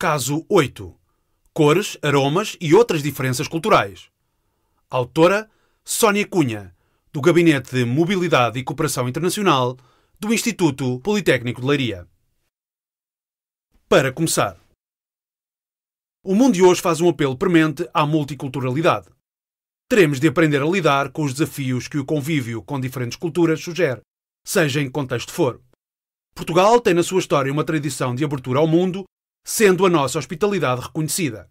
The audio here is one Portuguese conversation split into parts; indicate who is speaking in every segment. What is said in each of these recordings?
Speaker 1: Caso 8. Cores, aromas e outras diferenças culturais. Autora Sónia Cunha, do Gabinete de Mobilidade e Cooperação Internacional do Instituto Politécnico de Leiria. Para começar, o mundo de hoje faz um apelo premente à multiculturalidade. Teremos de aprender a lidar com os desafios que o convívio com diferentes culturas sugere, seja em que contexto for. Portugal tem na sua história uma tradição de abertura ao mundo sendo a nossa hospitalidade reconhecida.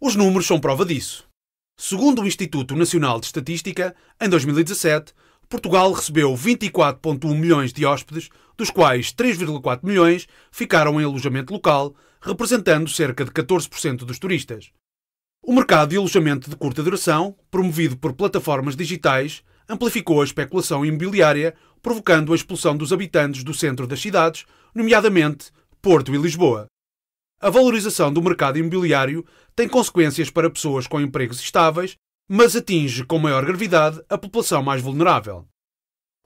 Speaker 1: Os números são prova disso. Segundo o Instituto Nacional de Estatística, em 2017, Portugal recebeu 24,1 milhões de hóspedes, dos quais 3,4 milhões ficaram em alojamento local, representando cerca de 14% dos turistas. O mercado de alojamento de curta duração, promovido por plataformas digitais, amplificou a especulação imobiliária, provocando a expulsão dos habitantes do centro das cidades, nomeadamente Porto e Lisboa. A valorização do mercado imobiliário tem consequências para pessoas com empregos estáveis, mas atinge com maior gravidade a população mais vulnerável.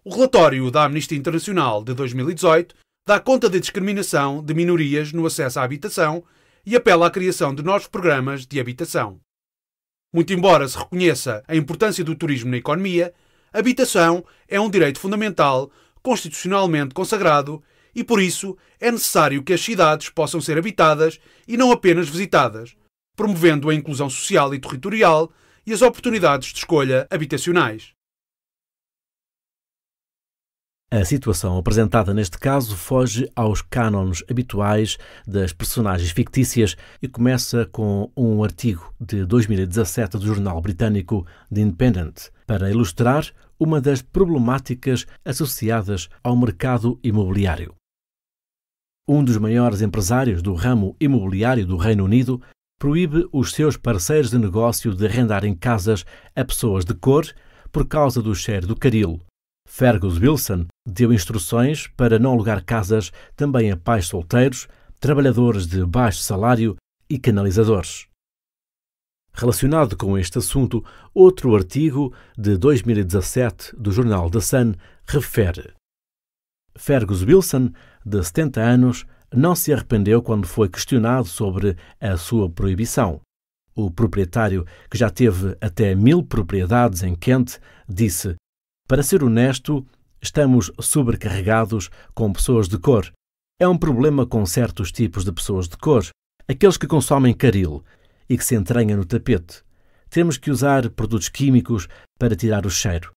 Speaker 1: O relatório da Amnistia Internacional de 2018 dá conta da discriminação de minorias no acesso à habitação e apela à criação de novos programas de habitação. Muito embora se reconheça a importância do turismo na economia, habitação é um direito fundamental constitucionalmente consagrado e por isso é necessário que as cidades possam ser habitadas e não apenas visitadas, promovendo a inclusão social e territorial e as oportunidades de escolha habitacionais.
Speaker 2: A situação apresentada neste caso foge aos cânones habituais das personagens fictícias e começa com um artigo de 2017 do jornal britânico The Independent para ilustrar uma das problemáticas associadas ao mercado imobiliário. Um dos maiores empresários do ramo imobiliário do Reino Unido proíbe os seus parceiros de negócio de arrendarem casas a pessoas de cor por causa do cheiro do caril. Fergus Wilson deu instruções para não alugar casas também a pais solteiros, trabalhadores de baixo salário e canalizadores. Relacionado com este assunto, outro artigo de 2017 do jornal The Sun refere: Fergus Wilson, de 70 anos, não se arrependeu quando foi questionado sobre a sua proibição. O proprietário, que já teve até mil propriedades em Kent, disse: Para ser honesto, estamos sobrecarregados com pessoas de cor. É um problema com certos tipos de pessoas de cor, aqueles que consomem caril, e que se entranha no tapete. Temos que usar produtos químicos para tirar o cheiro.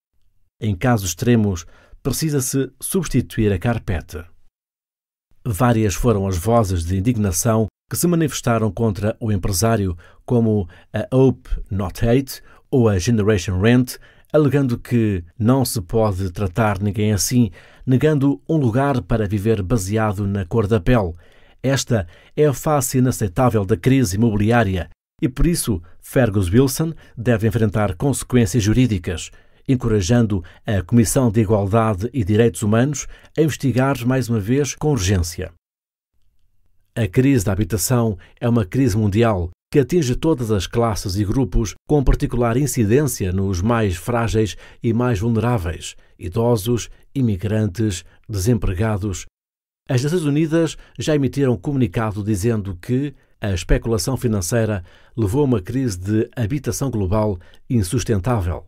Speaker 2: Em casos extremos, precisa-se substituir a carpeta. Várias foram as vozes de indignação que se manifestaram contra o empresário, como a Hope Not Hate ou a Generation Rent, alegando que não se pode tratar ninguém assim, negando um lugar para viver baseado na cor da pele. Esta é a face inaceitável da crise imobiliária e por isso Fergus Wilson deve enfrentar consequências jurídicas, encorajando a Comissão de Igualdade e Direitos Humanos a investigar mais uma vez com urgência. A crise da habitação é uma crise mundial que atinge todas as classes e grupos, com particular incidência nos mais frágeis e mais vulneráveis idosos, imigrantes, desempregados. As Nações Unidas já emitiram um comunicado dizendo que a especulação financeira levou a uma crise de habitação global insustentável.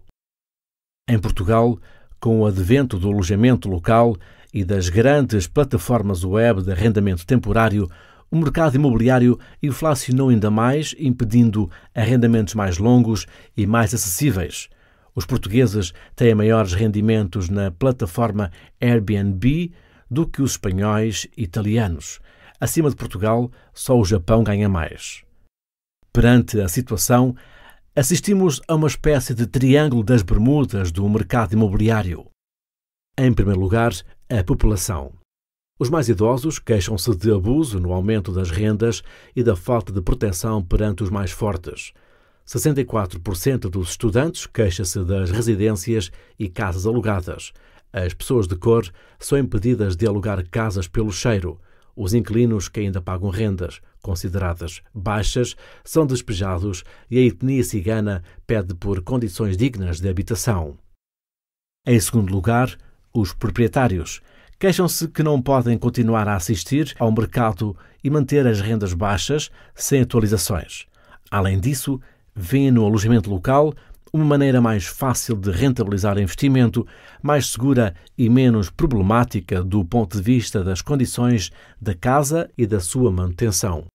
Speaker 2: Em Portugal, com o advento do alojamento local e das grandes plataformas web de arrendamento temporário, o mercado imobiliário inflacionou ainda mais, impedindo arrendamentos mais longos e mais acessíveis. Os portugueses têm maiores rendimentos na plataforma Airbnb do que os espanhóis e italianos. Acima de Portugal, só o Japão ganha mais. Perante a situação, assistimos a uma espécie de triângulo das Bermudas do mercado imobiliário. Em primeiro lugar, a população. Os mais idosos queixam-se de abuso no aumento das rendas e da falta de proteção perante os mais fortes. 64% dos estudantes queixa-se das residências e casas alugadas. As pessoas de cor são impedidas de alugar casas pelo cheiro. Os inquilinos que ainda pagam rendas consideradas baixas são despejados e a etnia cigana pede por condições dignas de habitação. Em segundo lugar, os proprietários queixam-se que não podem continuar a assistir ao mercado e manter as rendas baixas sem atualizações. Além disso, vêm no alojamento local uma maneira mais fácil de rentabilizar investimento, mais segura e menos problemática do ponto de vista das condições da casa e da sua manutenção.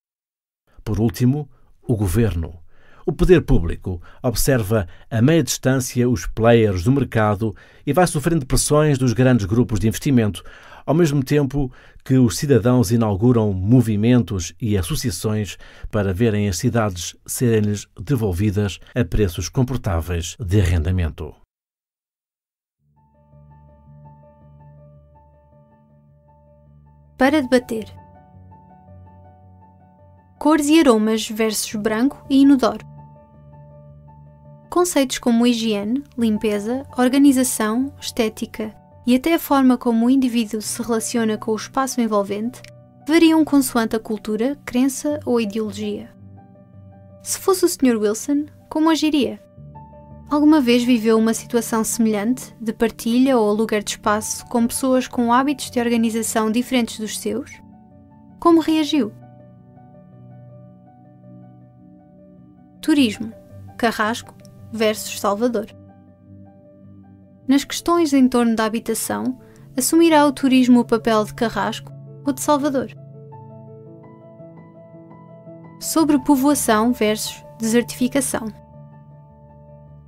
Speaker 2: Por último, o governo. O poder público observa a meia distância os players do mercado e vai sofrendo pressões dos grandes grupos de investimento, ao mesmo tempo que os cidadãos inauguram movimentos e associações para verem as cidades serem-lhes devolvidas a preços comportáveis de arrendamento.
Speaker 3: Para debater. Cores e aromas versus branco e inodoro. Conceitos como higiene, limpeza, organização, estética, e até a forma como o indivíduo se relaciona com o espaço envolvente variam consoante a cultura, crença ou ideologia. Se fosse o Sr. Wilson, como agiria? Alguma vez viveu uma situação semelhante, de partilha ou lugar de espaço, com pessoas com hábitos de organização diferentes dos seus? Como reagiu? Turismo Carrasco versus Salvador nas questões em torno da habitação, assumirá o turismo o papel de Carrasco ou de Salvador. Sobre povoação versus desertificação.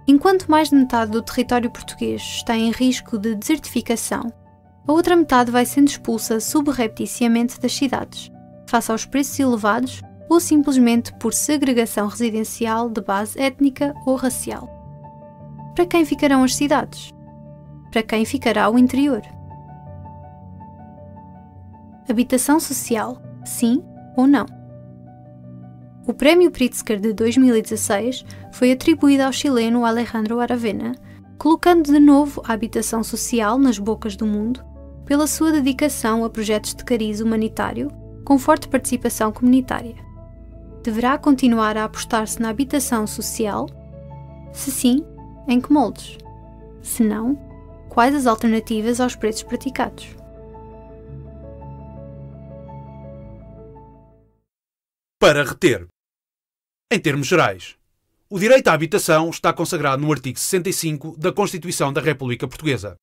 Speaker 3: Enquanto mais de metade do território português está em risco de desertificação, a outra metade vai sendo expulsa subrepticiamente das cidades, face aos preços elevados ou simplesmente por segregação residencial de base étnica ou racial. Para quem ficarão as cidades? para quem ficará o interior. Habitação social, sim ou não? O Prémio Pritzker de 2016 foi atribuído ao chileno Alejandro Aravena, colocando de novo a habitação social nas bocas do mundo pela sua dedicação a projetos de cariz humanitário com forte participação comunitária. Deverá continuar a apostar-se na habitação social? Se sim, em que moldes? Se não, quais as alternativas aos preços praticados.
Speaker 1: Para reter. Em termos gerais, o direito à habitação está consagrado no artigo 65 da Constituição da República Portuguesa.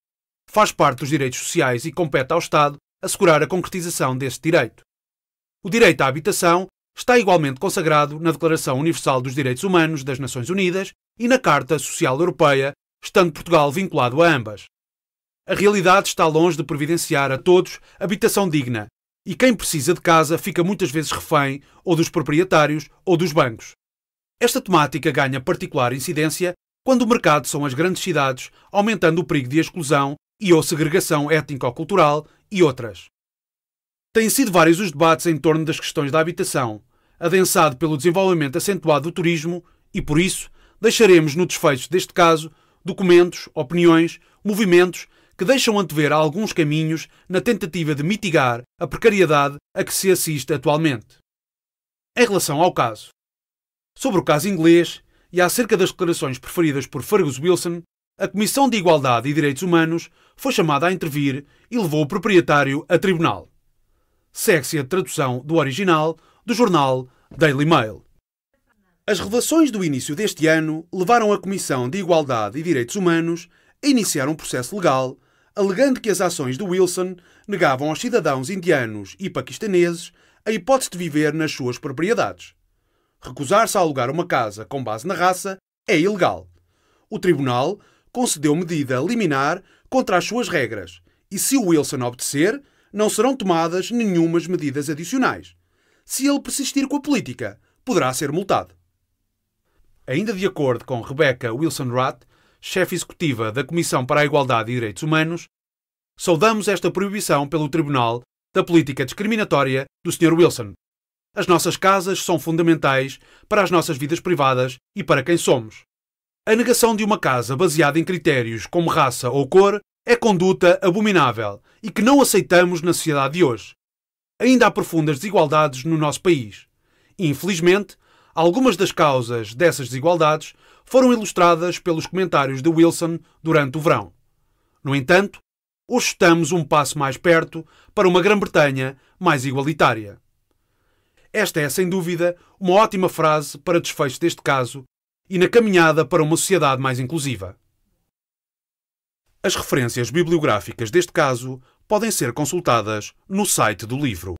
Speaker 1: Faz parte dos direitos sociais e compete ao Estado assegurar a concretização deste direito. O direito à habitação está igualmente consagrado na Declaração Universal dos Direitos Humanos das Nações Unidas e na Carta Social Europeia, estando Portugal vinculado a ambas. A realidade está longe de providenciar a todos habitação digna e quem precisa de casa fica muitas vezes refém ou dos proprietários ou dos bancos. Esta temática ganha particular incidência quando o mercado são as grandes cidades, aumentando o perigo de exclusão e ou segregação étnico-cultural e outras. Têm sido vários os debates em torno das questões da habitação, adensado pelo desenvolvimento acentuado do turismo e, por isso, deixaremos no desfecho deste caso documentos, opiniões, movimentos que deixam antever alguns caminhos na tentativa de mitigar a precariedade a que se assiste atualmente. Em relação ao caso. Sobre o caso inglês e acerca das declarações preferidas por Fergus Wilson, a Comissão de Igualdade e Direitos Humanos foi chamada a intervir e levou o proprietário a tribunal. Segue-se a tradução do original do jornal Daily Mail. As revelações do início deste ano levaram a Comissão de Igualdade e Direitos Humanos a iniciar um processo legal alegando que as ações de Wilson negavam aos cidadãos indianos e paquistaneses a hipótese de viver nas suas propriedades. Recusar-se a alugar uma casa com base na raça é ilegal. O tribunal concedeu medida liminar contra as suas regras e, se o Wilson obedecer, não serão tomadas nenhumas medidas adicionais. Se ele persistir com a política, poderá ser multado. Ainda de acordo com Rebecca Wilson Rath, chefe executiva da Comissão para a Igualdade e Direitos Humanos, saudamos esta proibição pelo Tribunal da política discriminatória do Sr. Wilson. As nossas casas são fundamentais para as nossas vidas privadas e para quem somos. A negação de uma casa baseada em critérios como raça ou cor é conduta abominável e que não aceitamos na sociedade de hoje. Ainda há profundas desigualdades no nosso país. Infelizmente, algumas das causas dessas desigualdades foram ilustradas pelos comentários de Wilson durante o verão. No entanto, hoje estamos um passo mais perto para uma Grã-Bretanha mais igualitária. Esta é, sem dúvida, uma ótima frase para desfecho deste caso e na caminhada para uma sociedade mais inclusiva. As referências bibliográficas deste caso podem ser consultadas no site do livro.